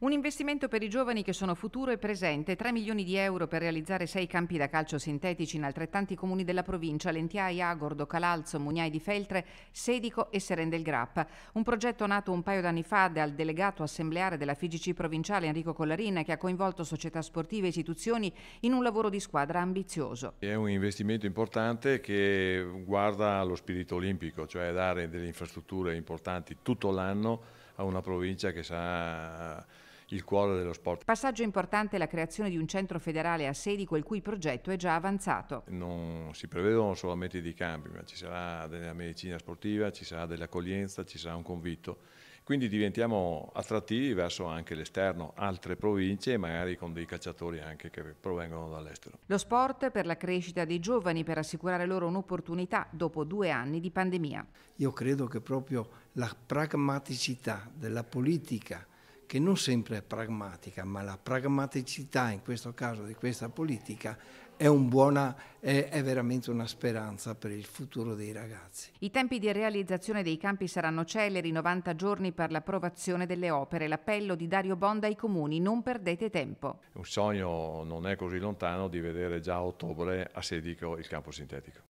Un investimento per i giovani che sono futuro e presente, 3 milioni di euro per realizzare 6 campi da calcio sintetici in altrettanti comuni della provincia, Lentiai, Agordo, Calalzo, Mugnai di Feltre, Sedico e Seren del Grappa. Un progetto nato un paio d'anni fa dal delegato assembleare della FIGC provinciale Enrico Collarin che ha coinvolto società sportive e istituzioni in un lavoro di squadra ambizioso. È un investimento importante che guarda allo spirito olimpico, cioè dare delle infrastrutture importanti tutto l'anno a una provincia che sa il cuore dello sport. Passaggio importante è la creazione di un centro federale a sedi il cui progetto è già avanzato. Non si prevedono solamente dei campi, ma ci sarà della medicina sportiva, ci sarà dell'accoglienza, ci sarà un convitto. Quindi diventiamo attrattivi verso anche l'esterno, altre province e magari con dei cacciatori anche che provengono dall'estero. Lo sport per la crescita dei giovani, per assicurare loro un'opportunità dopo due anni di pandemia. Io credo che proprio la pragmaticità della politica che non sempre è pragmatica, ma la pragmaticità in questo caso di questa politica è, un buona, è, è, veramente una speranza per il futuro dei ragazzi. I tempi di realizzazione dei campi saranno celeri, 90 giorni per l'approvazione delle opere. L'appello di Dario Bonda ai comuni, non perdete tempo. Un sogno non è così lontano di vedere già a ottobre a Sedico il campo sintetico.